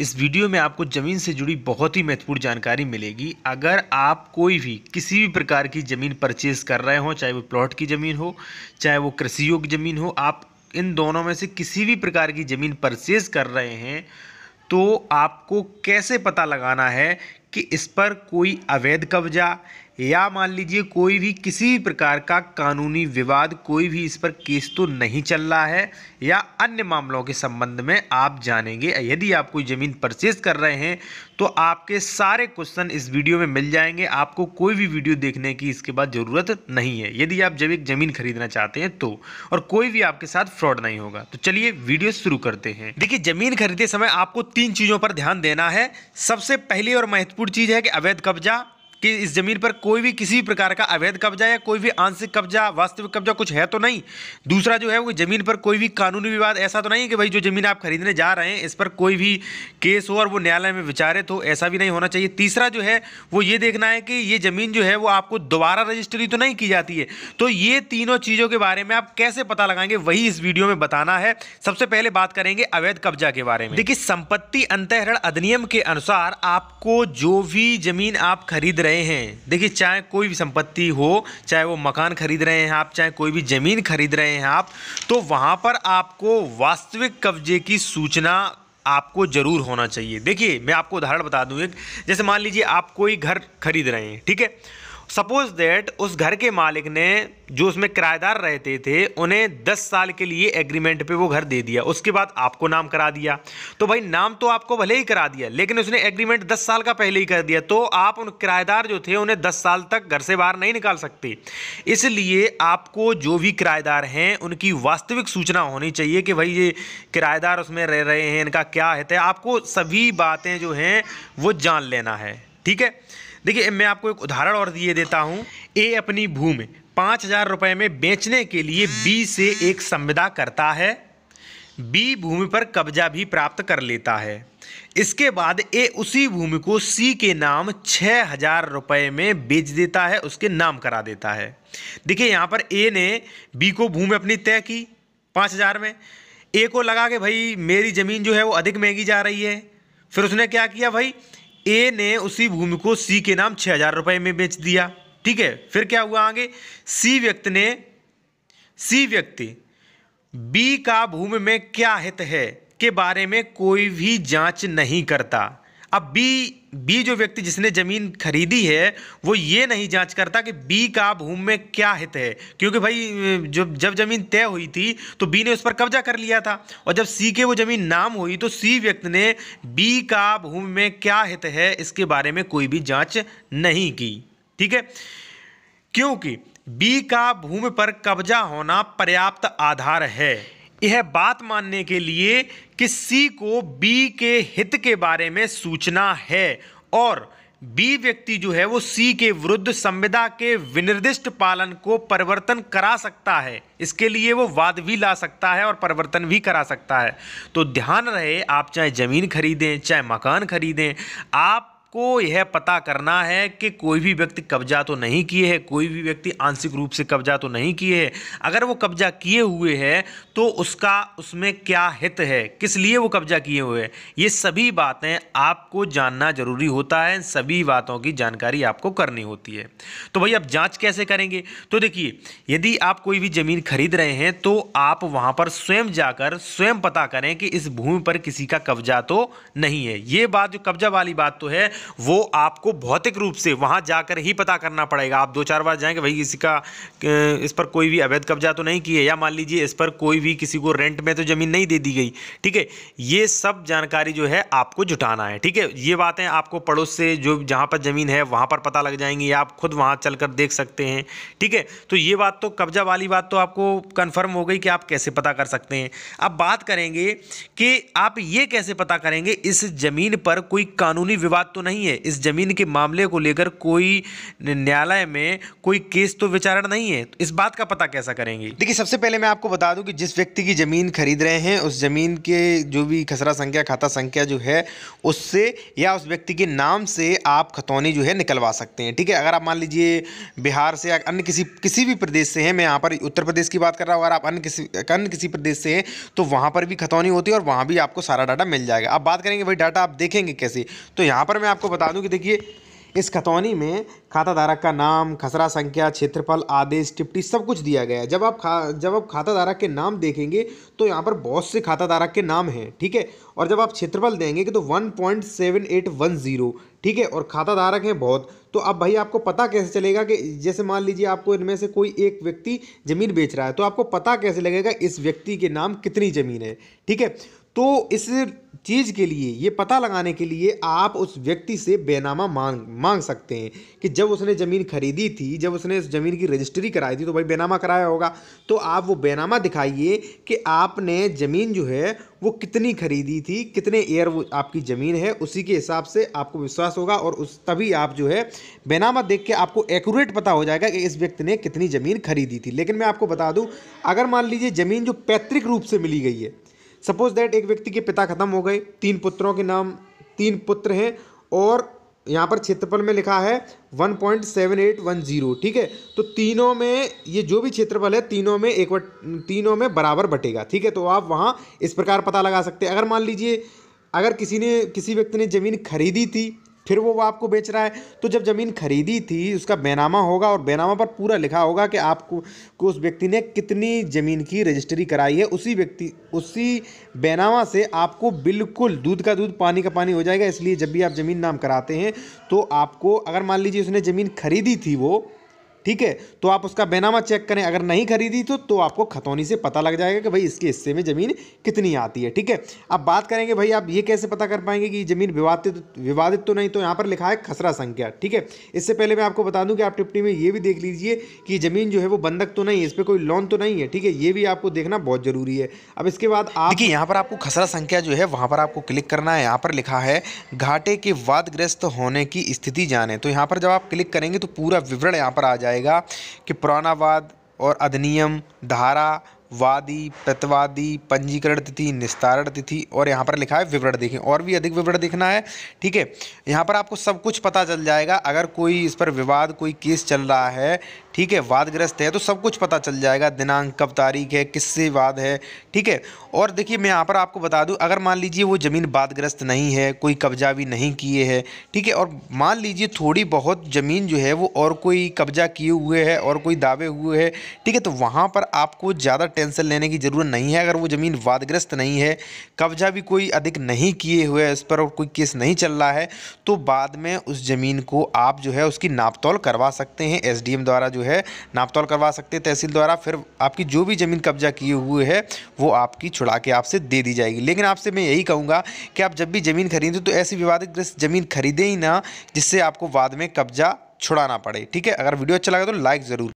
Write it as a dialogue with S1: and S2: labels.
S1: इस वीडियो में आपको ज़मीन से जुड़ी बहुत ही महत्वपूर्ण जानकारी मिलेगी अगर आप कोई भी किसी भी प्रकार की ज़मीन परचेज़ कर रहे हों चाहे वो प्लॉट की ज़मीन हो चाहे वो कृषि योग्य ज़मीन हो आप इन दोनों में से किसी भी प्रकार की ज़मीन परचेज़ कर रहे हैं तो आपको कैसे पता लगाना है कि इस पर कोई अवैध कब्जा या मान लीजिए कोई भी किसी भी प्रकार का कानूनी विवाद कोई भी इस पर केस तो नहीं चल रहा है या अन्य मामलों के संबंध में आप जानेंगे यदि आप कोई ज़मीन परचेज कर रहे हैं तो आपके सारे क्वेश्चन इस वीडियो में मिल जाएंगे आपको कोई भी वीडियो देखने की इसके बाद ज़रूरत नहीं है यदि आप जब एक ज़मीन खरीदना चाहते हैं तो और कोई भी आपके साथ फ्रॉड नहीं होगा तो चलिए वीडियो शुरू करते हैं देखिए ज़मीन खरीदते समय आपको तीन चीज़ों पर ध्यान देना है सबसे पहली और महत्वपूर्ण चीज़ है कि अवैध कब्जा कि इस ज़मीन पर कोई भी किसी प्रकार का अवैध कब्जा या कोई भी आंशिक कब्जा वास्तविक कब्जा कुछ है तो नहीं दूसरा जो है वो ज़मीन पर कोई भी कानूनी विवाद ऐसा तो नहीं है कि भाई जो ज़मीन आप खरीदने जा रहे हैं इस पर कोई भी केस हो और वो न्यायालय में विचारित हो तो ऐसा भी नहीं होना चाहिए तीसरा जो है वो ये देखना है कि ये ज़मीन जो है वो आपको दोबारा रजिस्ट्री तो नहीं की जाती है तो ये तीनों चीज़ों के बारे में आप कैसे पता लगाएंगे वही इस वीडियो में बताना है सबसे पहले बात करेंगे अवैध कब्जा के बारे में देखिए संपत्ति अंतरण अधिनियम के अनुसार आपको जो भी जमीन आप खरीद रहे रहे हैं देखिए चाहे कोई भी संपत्ति हो चाहे वो मकान खरीद रहे हैं आप चाहे कोई भी ज़मीन खरीद रहे हैं आप तो वहाँ पर आपको वास्तविक कब्जे की सूचना आपको ज़रूर होना चाहिए देखिए मैं आपको उदाहरण बता दूँ एक जैसे मान लीजिए आप कोई घर खरीद रहे हैं ठीक है सपोज दैट उस घर के मालिक ने जो उसमें किराएदार रहते थे उन्हें दस साल के लिए एग्रीमेंट पे वो घर दे दिया उसके बाद आपको नाम करा दिया तो भाई नाम तो आपको भले ही करा दिया लेकिन उसने एग्रीमेंट दस साल का पहले ही कर दिया तो आप उन किराएदार जो थे उन्हें दस साल तक घर से बाहर नहीं निकाल सकते इसलिए आपको जो भी किराएदार हैं उनकी वास्तविक सूचना होनी चाहिए कि भाई ये किराएदार उसमें रह रहे हैं इनका क्या है आपको सभी बातें जो हैं वो जान लेना है ठीक है देखिए मैं आपको एक उदाहरण और दिए देता हूँ ए अपनी भूमि पाँच हजार रुपये में बेचने के लिए बी से एक संविदा करता है बी भूमि पर कब्जा भी प्राप्त कर लेता है इसके बाद ए उसी भूमि को सी के नाम छः हजार रुपये में बेच देता है उसके नाम करा देता है देखिए यहाँ पर ए ने बी को भूमि अपनी तय की पाँच हजार में ए को लगा कि भाई मेरी ज़मीन जो है वो अधिक महंगी जा रही है फिर उसने क्या किया भाई ए ने उसी भूमि को सी के नाम छः हजार रुपये में बेच दिया ठीक है फिर क्या हुआ आगे सी व्यक्ति ने सी व्यक्ति बी का भूमि में क्या हित है के बारे में कोई भी जांच नहीं करता अब बी बी जो व्यक्ति जिसने ज़मीन खरीदी है वो ये नहीं जांच करता कि बी का भूमि में क्या हित है क्योंकि भाई जब जब ज़मीन तय हुई थी तो बी ने उस पर कब्जा कर लिया था और जब सी के वो ज़मीन नाम हुई तो सी व्यक्ति ने बी का भूमि में क्या हित है इसके बारे में कोई भी जाँच नहीं की ठीक है क्योंकि बी का भूमि पर कब्जा होना पर्याप्त आधार है यह बात मानने के लिए कि सी को बी के हित के बारे में सूचना है और बी व्यक्ति जो है वो सी के विरुद्ध संविदा के विनिर्दिष्ट पालन को परिवर्तन करा सकता है इसके लिए वो वाद भी ला सकता है और परिवर्तन भी करा सकता है तो ध्यान रहे आप चाहे ज़मीन खरीदें चाहे मकान खरीदें आप आपको यह पता करना है कि कोई भी व्यक्ति कब्जा तो नहीं किए है कोई भी व्यक्ति आंशिक रूप से कब्जा तो नहीं किए है अगर वो कब्जा किए हुए है तो उसका उसमें क्या हित है किस लिए वो कब्जा किए हुए है ये सभी बातें आपको जानना जरूरी होता है सभी बातों की जानकारी आपको करनी होती है तो भाई आप जाँच कैसे करेंगे तो देखिए यदि आप कोई भी ज़मीन खरीद रहे हैं तो आप वहाँ पर स्वयं जाकर स्वयं पता करें कि इस भूमि पर किसी का कब्जा तो नहीं है ये बात जो कब्जा वाली बात तो है वो आपको भौतिक रूप से वहाँ जाकर ही पता करना पड़ेगा आप दो चार बार जाएंगे भाई किसी का इस पर कोई भी अवैध कब्जा तो नहीं किया या मान लीजिए इस पर कोई भी किसी को रेंट में तो ज़मीन नहीं दे दी गई ठीक है ये सब जानकारी जो है आपको जुटाना है ठीक है ये बातें आपको पड़ोस से जो जहाँ पर ज़मीन है वहाँ पर पता लग जाएंगी आप खुद वहाँ चल देख सकते हैं ठीक है तो ये बात तो कब्जा वाली बात तो आपको कन्फर्म हो गई कि आप कैसे पता कर सकते हैं अब बात करेंगे कि आप ये कैसे पता करेंगे इस ज़मीन पर कोई कानूनी विवाद तो नहीं नहीं है इस ज़मीन के मामले को लेकर कोई न्यायालय में कोई केस तो विचारण नहीं है तो इस बात का पता कैसा करेंगे देखिए सबसे पहले मैं आपको बता दूं कि जिस व्यक्ति की ज़मीन खरीद रहे हैं उस ज़मीन के जो भी खसरा संख्या खाता संख्या जो है उससे या उस व्यक्ति के नाम से आप खतौनी जो है निकलवा सकते हैं ठीक है अगर आप मान लीजिए बिहार से या अन्य किसी किसी भी प्रदेश से हैं मैं यहाँ पर उत्तर प्रदेश की बात कर रहा हूँ अगर आप अन्य किसी अन्य किसी प्रदेश से हैं तो वहाँ पर भी खतौनी होती है और वहाँ भी आपको सारा डाटा मिल जाएगा अब बात करेंगे भाई डाटा आप देखेंगे कैसे तो यहाँ पर मैं आप आपको बता दूं कि देखिए इस खतौनी में खाता धारक का नाम खसरा संख्या क्षेत्रफल आदेश टिप्टी सब कुछ दिया गया है जब आप खा जब आप खाता धारक के नाम देखेंगे तो यहाँ पर बहुत से खाता धारक के नाम हैं ठीक है और जब आप क्षेत्रफल देंगे तो one point seven eight one zero ठीक है और खाता धारक हैं बहुत तो अब भाई आपको पता कैसे चलेगा कि जैसे मान लीजिए आपको इनमें से कोई एक व्यक्ति ज़मीन बेच रहा है तो आपको पता कैसे लगेगा इस व्यक्ति के नाम कितनी ज़मीन है ठीक है तो इस चीज़ के लिए ये पता लगाने के लिए आप उस व्यक्ति से बेनामा मांग मांग सकते हैं कि जब उसने ज़मीन खरीदी थी जब उसने इस ज़मीन की रजिस्ट्री कराई थी तो भाई बेनामा कराया होगा तो आप वो बेनामा दिखाइए कि आपने ज़मीन जो है वो कितनी खरीदी थी कितने एयर वो आपकी ज़मीन है उसी के हिसाब से आपको विश्वास होगा और उस तभी आप जो है बेनामा देख के आपको एक्यूरेट पता हो जाएगा कि इस व्यक्ति ने कितनी ज़मीन खरीदी थी लेकिन मैं आपको बता दूँ अगर मान लीजिए ज़मीन जो पैतृक रूप से मिली गई है सपोज दैट एक व्यक्ति के पिता खत्म हो गए तीन पुत्रों के नाम तीन पुत्र हैं और यहाँ पर क्षेत्रफल में लिखा है 1.7810 ठीक है तो तीनों में ये जो भी क्षेत्रफल है तीनों में एक तीनों में बराबर बटेगा ठीक है तो आप वहाँ इस प्रकार पता लगा सकते हैं अगर मान लीजिए अगर किसी ने किसी व्यक्ति ने ज़मीन खरीदी थी फिर वो वो आपको बेच रहा है तो जब ज़मीन खरीदी थी उसका बैनामा होगा और बैनामा पर पूरा लिखा होगा कि आपको को उस व्यक्ति ने कितनी ज़मीन की रजिस्ट्री कराई है उसी व्यक्ति उसी बैनामा से आपको बिल्कुल दूध का दूध पानी का पानी हो जाएगा इसलिए जब भी आप ज़मीन नाम कराते हैं तो आपको अगर मान लीजिए उसने ज़मीन खरीदी थी वो ठीक है तो आप उसका बेनामा चेक करें अगर नहीं खरीदी तो तो आपको खतौनी से पता लग जाएगा कि भाई इसके हिस्से में ज़मीन कितनी आती है ठीक है अब बात करेंगे भाई आप ये कैसे पता कर पाएंगे कि ज़मीन विवादित विवादित तो नहीं तो यहाँ पर लिखा है खसरा संख्या ठीक है इससे पहले मैं आपको बता दूँ कि आप टिप्पणी में ये भी देख लीजिए कि ज़मीन जो है वो बंधक तो नहीं है इस पर कोई लोन तो नहीं है ठीक है ये भी आपको देखना बहुत ज़रूरी है अब इसके बाद आप देखिए यहाँ पर आपको खसरा संख्या जो है वहाँ पर आपको क्लिक करना है यहाँ पर लिखा है घाटे के वादग्रस्त होने की स्थिति जाने तो यहाँ पर जब आप क्लिक करेंगे तो पूरा विवरण यहाँ पर आ जाए जाएगा कि पुरानावाद और अधिनियम धारा वादी प्रतिवादी पंजीकरण तिथि निस्तारण तिथि और यहाँ पर लिखा है विवरण देखें और भी अधिक विवरण देखना है ठीक है यहाँ पर आपको सब कुछ पता चल जाएगा अगर कोई इस पर विवाद कोई केस चल रहा है ठीक है वादग्रस्त है तो सब कुछ पता चल जाएगा दिनांक कब तारीख है किससे वाद है ठीक है और देखिए मैं यहाँ पर आपको बता दूँ अगर मान लीजिए वो ज़मीन वादग्रस्त नहीं है कोई कब्जा भी नहीं किए है ठीक है और मान लीजिए थोड़ी बहुत ज़मीन जो है वो और कोई कब्जा किए हुए है और कोई दावे हुए है ठीक है तो वहाँ पर आपको ज़्यादा टेंशन लेने की ज़रूरत नहीं है अगर वो ज़मीन वादग्रस्त नहीं है कब्जा भी कोई अधिक नहीं किए हुए है इस पर और कोई केस नहीं चल रहा है तो बाद में उस ज़मीन को आप जो है उसकी नापतौल करवा सकते हैं एस द्वारा जो जो है नापतौल करवा सकते हैं तहसील द्वारा फिर आपकी जो भी ज़मीन कब्जा किए हुए है वो आपकी छुड़ा के आपसे दे दी जाएगी लेकिन आपसे मैं यही कहूँगा कि आप जब भी ज़मीन खरीदें तो ऐसी विवादित ज़मीन खरीदें ही ना जिससे आपको बाद में कब्जा छुड़ाना पड़े ठीक है अगर वीडियो अच्छा लगा तो लाइक ज़रूर